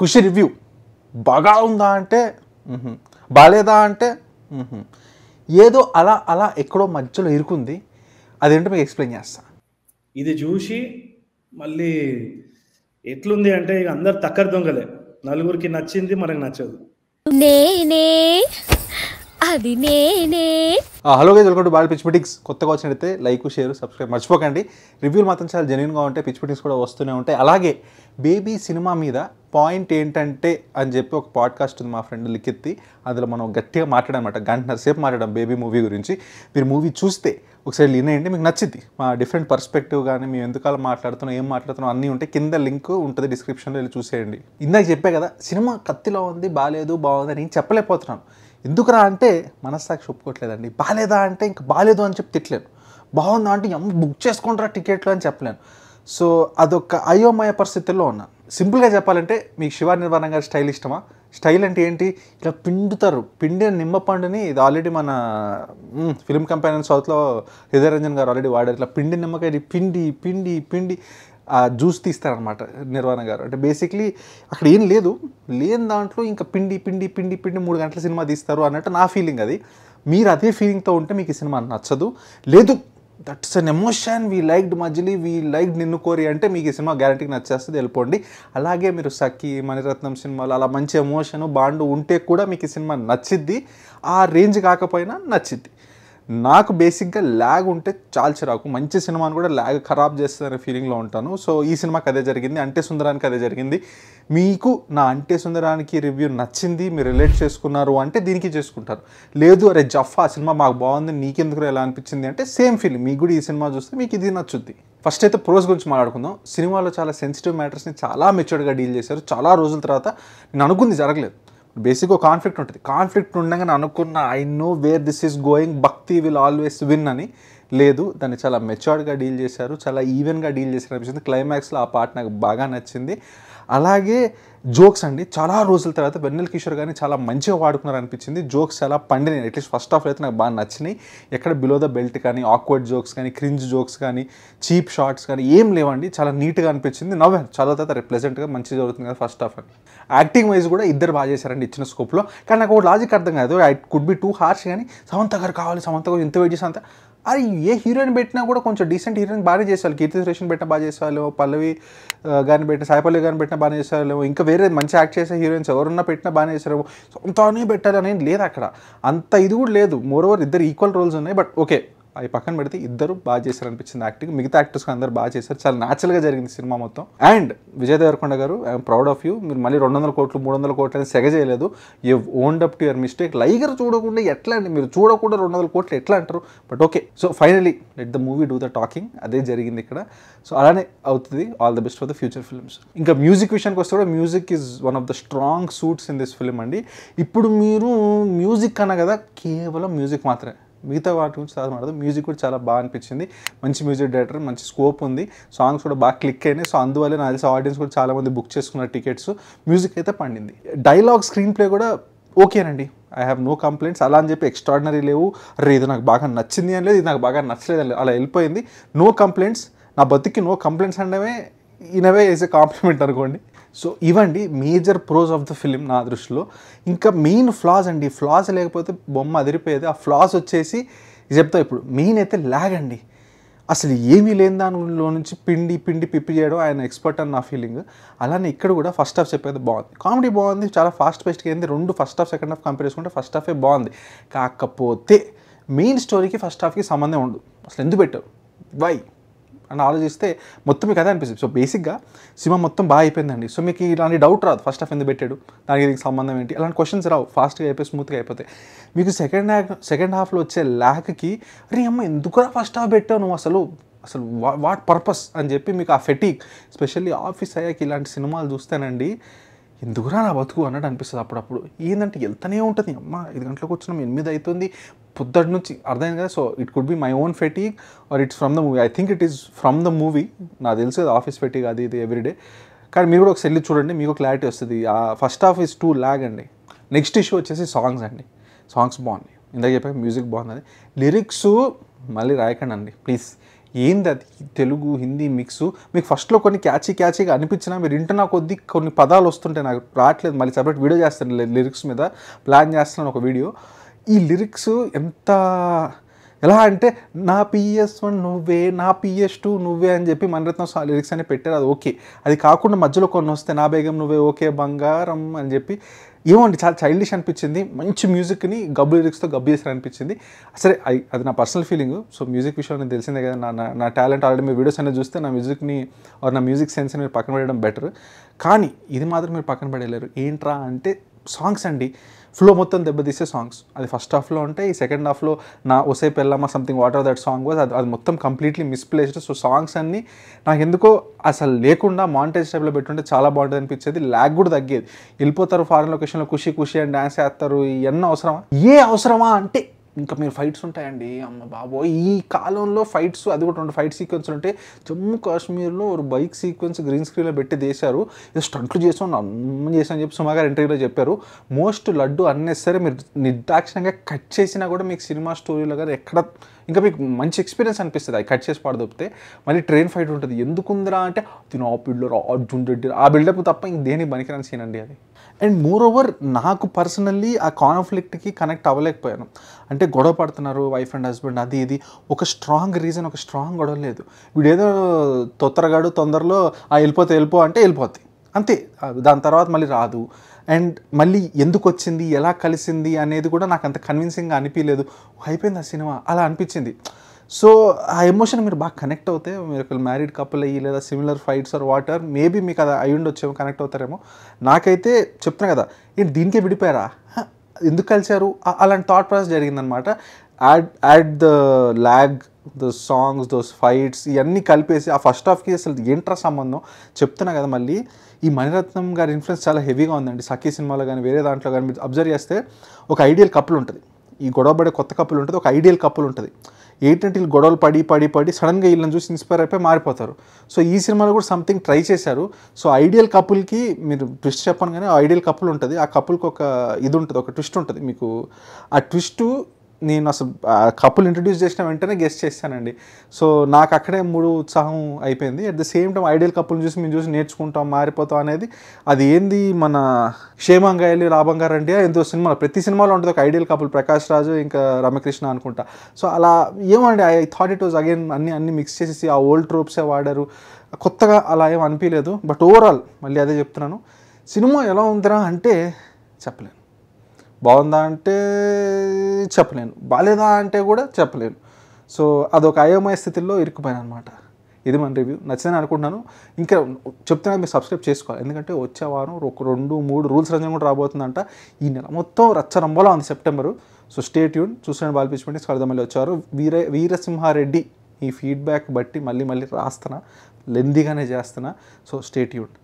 ఖుషి review బాగా ఉందా అంటే బాగాలేదా అంటే ఏదో అలా అలా ఎక్కడో మధ్యలో ఇరుకుంది అదేంటో మీకు ఎక్స్ప్లెయిన్ చేస్తా ఇది చూసి మళ్ళీ ఎట్లుంది అంటే ఇక అందరు తక్కర దొంగలే నలుగురికి నచ్చింది మనకు నచ్చదు నేనే అది నేనే hello guys welcome to ball pitch పిటిక్స్ కొత్తగా వచ్చినట్టయితే లైక్ షేర్ సబ్స్క్రైబ్ మర్చిపోకండి రివ్యూలు మాత్రం చాలా జెన్యున్గా ఉంటాయి పిచ్ పిటిక్స్ కూడా వస్తూనే ఉంటాయి అలాగే బేబీ సినిమా మీద పాయింట్ ఏంటంటే అని చెప్పి ఒక పాడ్కాస్ట్ ఉంది మా ఫ్రెండ్ లిఖిత్తి అందులో మనం గట్టిగా మాట్లాడమాట గంటన్నర సేపు మాట్లాడాం బేబీ మూవీ గురించి మీరు మూవీ చూస్తే ఒకసారి వినేయండి మీకు నచ్చింది మా డిఫరెంట్ పర్స్పెక్టివ్ కానీ మేము ఎందుకలా మాట్లాడుతున్నాం ఏం మాట్లాడుతున్నాం అన్నీ ఉంటాయి కింద లింక్ ఉంటుంది డిస్క్రిప్షన్లో వెళ్ళి చూసేయండి ఇందాక చెప్పే కదా సినిమా కత్తిలో ఉంది బాగాలేదు బాగుంది అని చెప్పలేకపోతున్నాను ఎందుకురా అంటే మనస్సాక్షి ఒప్పుకోవట్లేదండి బాగాలేదా అంటే ఇంకా బాగాలేదు అని చెప్పి తిట్టలేను బాగుందా అంటే ఎం బుక్ చేసుకుంటారా టికెట్లు అని చెప్పలేను సో అదొక అయోమయ పరిస్థితుల్లో ఉన్నాను సింపుల్గా చెప్పాలంటే మీకు శివ నిర్వాణ గారి స్టైల్ ఇష్టమా స్టైల్ అంటే ఏంటి ఇలా పిండుతారు పిండిన నిమ్మ పండుని ఇది ఆల్రెడీ మన ఫిల్మ్ కంపెనీ సౌత్లో హృదయరంజన్ గారు ఆల్రెడీ వాడారు ఇట్లా పిండి నిమ్మకాయ పిండి పిండి పిండి ఆ జ్యూస్ తీస్తారనమాట నిర్వాణ గారు అంటే బేసిక్లీ అక్కడ ఏం లేదు లేని దాంట్లో ఇంకా పిండి పిండి పిండి పిండి మూడు గంటల సినిమా తీస్తారు అన్నట్టు నా ఫీలింగ్ అది మీరు అదే ఫీలింగ్తో ఉంటే మీకు ఈ సినిమా నచ్చదు లేదు that's an emotion we liked Majili we liked Ninnu Kori అంటే మీకు ఈ సినిమా గ్యారంటీకి నచ్చేస్తుంది వెళ్ళిపోండి అలాగే మీరు సఖి మణిరత్నం సినిమాలు అలా మంచి ఎమోషను బాండు ఉంటే కూడా మీకు ఈ సినిమా నచ్చిద్ది ఆ రేంజ్ కాకపోయినా నచ్చిద్ది నాకు బేసిక్గా ల్యాగ్ ఉంటే చాలా చిరాకు మంచి సినిమాను కూడా ల్యాగ్ ఖరాబ్ చేస్తుందనే ఫీలింగ్లో ఉంటాను సో ఈ సినిమాకి అదే జరిగింది అంటే సుందరానికి అదే జరిగింది మీకు నా అంటే సుందరానికి రివ్యూ నచ్చింది మీరు రిలేట్ చేసుకున్నారు అంటే దీనికి చేసుకుంటారు లేదు అరే ఆ సినిమా మాకు బాగుంది నీకెందుకు ఎలా అనిపించింది అంటే సేమ్ ఫీలింగ్ మీకు కూడా ఈ సినిమా చూస్తే మీకు ఇది నచ్చుద్ది ఫస్ట్ అయితే ప్రోస్ గురించి మాట్లాడుకుందాం సినిమాలో చాలా సెన్సిటివ్ మ్యాటర్స్ని చాలా మెచ్యూర్డ్గా డీల్ చేశారు చాలా రోజుల తర్వాత నేను అనుకుంది జరగలేదు బేసిక్గా కాన్ఫ్లిక్ట్ ఉంటుంది కాన్ఫ్లిక్ట్ ఉండగానే అనుకున్న I know where this is going భక్తి విల్ ఆల్వేస్ విన్ అని లేదు దాన్ని చాలా మెచ్యూర్డ్గా డీల్ చేశారు చాలా ఈవెన్గా డీల్ చేసిన అనిపించింది క్లైమాక్స్లో ఆ పాట నాకు బాగా నచ్చింది అలాగే జోక్స్ అండి చాలా రోజుల తర్వాత వెన్నెల కిషోర్ గారిని చాలా మంచిగా వాడుకున్నారు అనిపించింది జోక్స్ చాలా పండినాయి అట్లీస్ట్ ఫస్ట్ ఆఫ్ అయితే నాకు బాగా నచ్చినాయి ఎక్కడ బిలో ద బెల్ట్ కానీ ఆక్వర్డ్ జోక్స్ కానీ క్రింజ్ జోక్స్ కానీ చీప్ షార్ట్స్ కానీ ఏం లేవండి చాలా నీట్గా అనిపించింది నవ్వే చాలా తర్వాత రిప్రజెంట్గా మంచిగా జరుగుతుంది కదా ఫస్ట్ ఆఫ్ అని యాక్టింగ్ వైజ్ కూడా ఇద్దరు బాగా చేశారండి ఇచ్చిన స్కోప్లో కానీ నాకు ఒక లాజిక్ అర్థం కాదు it could be too harsh కానీ సమంత గారు కావాలి సమంత గారు ఎంత వెయిట్ చేసి అది ఏ హీరోయిన్ పెట్టినా కూడా కొంచెం డీసెంట్ హీరోయిన్ బాగానే చేసేవాళ్ళు కీర్తి సురేష్ పెట్టిన బాగా చేసేవాళ్ళు పల్లవి గారిని పెట్టిన సాయిపల్లి గారిని పెట్టిన బాగానే చేసేవాళ్ళు ఇంకా వేరే మంచి యాక్ట్ చేసే హీరోయిన్స్ ఎవరున్నా పెట్టినా బాగానే చేశారు సొంతానే పెట్టాలని లేదు అక్కడ అంత ఇది కూడా లేదు మోర్ ఓవర్ ఇద్దరు ఈక్వల్ రోల్స్ ఉన్నాయి బట్ ఓకే అవి పక్కన పెడితే ఇద్దరు బాగా చేశారు అనిపించింది యాక్టింగ్ మిగతా యాక్టర్స్ అందరు బాగా చేశారు చాలా న్యాచురల్గా జరిగింది సినిమా మొత్తం అండ్ విజయ్ దేవరకొండ గారు ఐఎమ్ ప్రౌడ్ ఆఫ్ యూ మీరు మళ్ళీ రెండు వందల కోట్లు మూడు వందల కోట్లు అని సెగ చేయలేదు you own up to your mistake Liger చూడకుండా ఎట్లా అండి మీరు చూడకుండా రెండు వందల కోట్లు ఎట్లా అంటారు but okay so finally let the movie do the talking అదే జరిగింది ఇక్కడ సో అలానే అవుతుంది all the best for the future films ఇంకా మ్యూజిక్ విషయానికి వస్తే కూడా music is one of the strong suits in this film అండి ఇప్పుడు మీరు మ్యూజిక్ అన్న కదా కేవలం మ్యూజిక్ మాత్రమే మిగతా వాటి గురించి చాలా మాట్లాడదు మ్యూజిక్ కూడా చాలా బాగా అనిపించింది మంచి మ్యూజిక్ డైరెక్టర్ మంచి స్కోప్ ఉంది సాంగ్స్ కూడా బాగా క్లిక్ అయినాయి సో అందువల్ల నా తెలిసి ఆడియన్స్ కూడా చాలామంది బుక్ చేసుకున్న టికెట్స్ మ్యూజిక్ అయితే పండింది డైలాగ్ స్క్రీన్ ప్లే కూడా ఓకేనండి ఐ హ్యావ్ నో కంప్లైంట్స్ అలా అని చెప్పి ఎక్స్ట్రాడినరీ లేవు అరే ఇది నాకు బాగా నచ్చింది అని లేదు ఇది నాకు బాగా నచ్చలేదు అని లేదు అలా వెళ్ళిపోయింది నో కంప్లైంట్స్ నా బతికి నో కంప్లైంట్స్ అనడమే ఇనవే ఈజ్ ఎ కాంప్లిమెంట్ అనుకోండి సో ఇవండి major pros of the film నా దృష్టిలో ఇంకా మెయిన్ ఫ్లాస్ అండి ఫ్లాస్ లేకపోతే బొమ్మ అదిరిపోయేది ఆ ఫ్లాస్ వచ్చేసి చెప్తా ఇప్పుడు మెయిన్ అయితే ల్యాగ్ అండి అసలు ఏమీ లేని దానిలో నుంచి పిండి పిండి పిప్పి చేయడం ఆయన ఎక్స్పర్ట్ అని నా ఫీలింగ్ అలానే ఇక్కడ కూడా ఫస్ట్ హాఫ్ చెప్పేది బాగుంది కామెడీ బాగుంది చాలా ఫాస్ట్ పేస్ట్గా అయింది రెండు first half second half compare చేసుకుంటే ఫస్ట్ హాఫే బాగుంది కాకపోతే మెయిన్ స్టోరీకి ఫస్ట్ హాఫ్కి సంబంధం ఉండదు అసలు ఎందుకు పెట్టారు వై అని ఆలోచిస్తే మొత్తం మీకు అదే అనిపిస్తుంది సో బేసిక్గా సినిమా మొత్తం బాగా అయిపోయిందండి సో మీకు ఇలాంటి డౌట్ రాదు ఫస్ట్ హాఫ్ ఎందుకు పెట్టాడు దానికి దీనికి సంబంధం ఏంటి అలాంటి క్వశ్చన్స్ రావు ఫాస్ట్గా అయిపోయి స్మూత్గా అయిపోతాయి మీకు సెకండ్ హాఫ్ సెకండ్ హాఫ్లో వచ్చే ల్యాక్కి అరే అమ్మ ఎందుకురా ఫస్ట్ హాఫ్ పెట్టావు నువ్వు అసలు అసలు వాట్ పర్పస్ అని చెప్పి మీకు ఆ ఫెటీక్ స్పెషల్లీ ఆఫీస్ అయ్యాక ఇలాంటి సినిమాలు చూస్తేనండి ఎందుకురా నా బతుకు అన్నట్టు అనిపిస్తుంది అప్పుడప్పుడు ఏంటంటే వెళ్తూనే ఉంటుంది అమ్మ ఐదు గంటలకు వచ్చినాం ఎనిమిది అవుతుంది పొద్దుటి నుంచి అర్థమైంది కదా so it could be my own fatigue or it's from the movie I think it is from the movie నాకు తెలుసు ఆఫీస్ ఫెటీక్ అది ఇది ఎవ్రీడే కానీ మీరు కూడా ఒక సెల్లి చూడండి మీకు క్లారిటీ వస్తుంది ఆ first half is too lag అండి నెక్స్ట్ ఇష్యూ వచ్చేసి సాంగ్స్ అండి సాంగ్స్ బాగున్నాయి ఇందాక చెప్పాక మ్యూజిక్ బాగుంది లిరిక్స్ మళ్ళీ రాయకండి అండి ప్లీజ్ ఏంది అది తెలుగు హిందీ మిక్స్ మీకు ఫస్ట్లో కొన్ని క్యాచీ క్యాచీగా అనిపించినా మీరు వింటున్న కొద్దీ కొన్ని పదాలు వస్తుంటే నాకు రావట్లేదు మళ్ళీ సపరేట్ వీడియో చేస్తాను లిరిక్స్ మీద ప్లాన్ చేస్తున్నాను ఒక వీడియో ఈ లిరిక్స్ ఎంత ఎలా అంటే నా పిఎస్ వన్ నువ్వే నా పిఎస్ టూ నువ్వే అని చెప్పి మణిరత్నం లిరిక్స్ అనే పెట్టారు అది ఓకే అది కాకుండా మధ్యలో కొన్ని వస్తే నా బేగం నువ్వే ఓకే బంగారం అని చెప్పి ఏమండి చాలా చైల్డిష్ అనిపించింది మంచి మ్యూజిక్ని గబ్బు లిరిక్స్తో గబ్బు చేశారు అనిపించింది సరే అది అది నా పర్సనల్ ఫీలింగ్ సో మ్యూజిక్ విషయం తెలిసిందే కదా నా నా టాలెంట్ ఆల్రెడీ మీ వీడియోస్ అనేది చూస్తే నా మ్యూజిక్ని ఆర్ నా మ్యూజిక్ సెన్స్ని మీరు పక్కన పెట్టడం బెటర్ కానీ ఇది మాత్రం మీరు పక్కన పడేయలేరు ఏంట్రా అంటే సాంగ్స్ అండి ఫ్లో మొత్తం దెబ్బతీసే సాంగ్స్ అది ఫస్ట్ హాఫ్లో ఉంటే ఈ సెకండ్ హాఫ్లో నా ఒసే పెళ్ళమ్మ something what are that song was అది అది మొత్తం కంప్లీట్లీ మిస్ప్లేస్డ్ సో సాంగ్స్ అన్నీ నాకు ఎందుకో అసలు లేకుండా మాంటేజ్ టైప్లో పెట్టుంటే చాలా బాగుంటుంది అనిపించేది ల్యాగ్ కూడా తగ్గేది వెళ్ళిపోతారు ఫారెన్ లొకేషన్లో ఖుషి ఖుషి అని డ్యాన్స్ చేస్తారు ఇవన్నీ అవసరమా ఏ అవసరమా అంటే ఇంకా మీరు ఫైట్స్ ఉంటాయండి అమ్మ బాబో ఈ కాలంలో ఫైట్స్ అది కూడా రెండు ఫైట్ సీక్వెన్స్ ఉంటే జమ్మూ కాశ్మీర్లో ఒక బైక్ సీక్వెన్స్ గ్రీన్ స్క్రీన్లో పెట్టి తీశారు ఇది స్టంట్లు చేసాం అమ్మ చేసాను చెప్పి సుమా గారు ఇంటర్వ్యూలో చెప్పారు మోస్ట్ లడ్డు అన్నెసరీ మీరు నిర్దాక్షిణంగా కట్ చేసినా కూడా మీకు సినిమా స్టోరీలో కానీ ఎక్కడ ఇంకా మీకు మంచి ఎక్స్పీరియన్స్ అనిపిస్తుంది అది కట్ చేసి పడదొప్పితే మళ్ళీ ట్రైన్ ఫైట్ ఉంటుంది ఎందుకుందిరా అంటే తిను ఆ పిల్లర్ అర్జున్ రెడ్డి ఆ బిల్డప్ తప్ప ఇంక దేని బనికిరాని సీన్ అండి అది అండ్ మోర్ ఓవర్ నాకు పర్సనల్లీ ఆ కాన్ఫ్లిక్ట్కి కనెక్ట్ అవ్వలేకపోయాను అంటే గొడవ పడుతున్నారు వైఫ్ అండ్ హస్బెండ్ అది ఇది ఒక స్ట్రాంగ్ రీజన్ ఒక స్ట్రాంగ్ గొడవ లేదు వీడేదో తొత్తరగాడు తొందరలో ఆ వెళ్ళిపోతే వెళ్ళిపో అంటే వెళ్ళిపోద్ది అంతే దాని తర్వాత మళ్ళీ రాదు అండ్ మళ్ళీ ఎందుకు వచ్చింది ఎలా కలిసింది అనేది కూడా నాకు అంత కన్విన్సింగ్గా అనిపించలేదు అయిపోయింది ఆ సినిమా అలా అనిపించింది సో ఆ ఎమోషన్ మీరు బాగా కనెక్ట్ అవుతే మీరు ఒకళ్ళు మ్యారీడ్ కపుల్ అయ్యి లేదా similar fights or whatever maybe మీకు అది అయి ఉండొచ్చేమో కనెక్ట్ అవుతారేమో నాకైతే చెప్తున్నా కదా ఏంటి దీనికే విడిపోయారా ఎందుకు కలిశారు అలాంటి థాట్ ప్రాసెస్ జరిగిందనమాట add add the lag those songs those fights ఇవన్నీ కలిపేసి ఆ ఫస్ట్ హాఫ్కి అసలు ఏంట్రా సంబంధం చెప్తున్నా కదా మళ్ళీ ఈ మణిరత్నం గారి ఇన్ఫ్లుయెన్స్ చాలా హెవీగా ఉందండి సఖీ సినిమాలో కానీ వేరే దాంట్లో కానీ మీరు అబ్జర్వ్ చేస్తే ఒక ఐడియల్ కప్పులు ఉంటుంది ఈ గొడవపడే కొత్త కప్పులు ఉంటుంది ఒక ఐడియల్ కప్పులు ఉంటుంది ఏంటంటే వీళ్ళు గొడవలు పడి పడి పడి సడన్గా వీళ్ళని చూసి ఇన్స్పైర్ అయిపోయి మారిపోతారు సో ఈ సినిమాలో కూడా సంథింగ్ ట్రై చేశారు సో ఐడియల్ కపుల్కి మీరు ట్విస్ట్ చెప్పాను కానీ ఐడియల్ కపుల్ ఉంటుంది ఆ కపుల్కి ఒక ఇది ఉంటుంది ఒక ట్విస్ట్ ఉంటుంది మీకు ఆ ట్విస్టు నేను అసలు కపుల్ ఇంట్రడ్యూస్ చేసిన వెంటనే గెస్ట్ చేస్తానండి సో నాకు అక్కడే మూడు ఉత్సాహం అయిపోయింది at the same time ideal కపుల్ని చూసి మేము చూసి నేర్చుకుంటాం మారిపోతాం అనేది అది ఏంది మన క్షేమంగా వెళ్ళి లాభంగా రండి ఎంతో సినిమాలో ప్రతి సినిమాలో ఉంటుంది ఒక ఐడియల్ కపుల్ ప్రకాష్ రాజు ఇంకా రమకృష్ణ అనుకుంటా సో అలా ఏమండి I thought it was again అన్ని అన్ని మిక్స్ చేసేసి ఆ ఓల్డ్ ట్రోప్సే వాడారు కొత్తగా అలా ఏం అనిపించలేదు బట్ ఓవరాల్ మళ్ళీ అదే చెప్తున్నాను సినిమా ఎలా ఉందిరా అంటే చెప్పలేను బాగుందా అంటే చెప్పలేను బాగాలేదా అంటే కూడా చెప్పలేను సో అదొక అయోమయ స్థితిలో ఇరుక్కుపోయాను అనమాట ఇది మన రివ్యూ నచ్చిందని అనుకుంటున్నాను ఇంకా చెప్తున్నా మీరు సబ్స్క్రైబ్ చేసుకోవాలి ఎందుకంటే వచ్చే వారం ఒక రెండు మూడు రూల్స్ రంజం కూడా రాబోతుందంట ఈ నెల మొత్తం రచ్చరంబలో ఉంది సెప్టెంబరు సో స్టే ట్యూన్ చూసాను బాల్పించుకుంటే స్వర్ధ మళ్ళీ వచ్చారు వీర వీరసింహారెడ్డి ఈ ఫీడ్బ్యాక్ బట్టి మళ్ళీ మళ్ళీ రాస్తున్నా లెందీగానే చేస్తున్నా సో స్టే ట్యూన్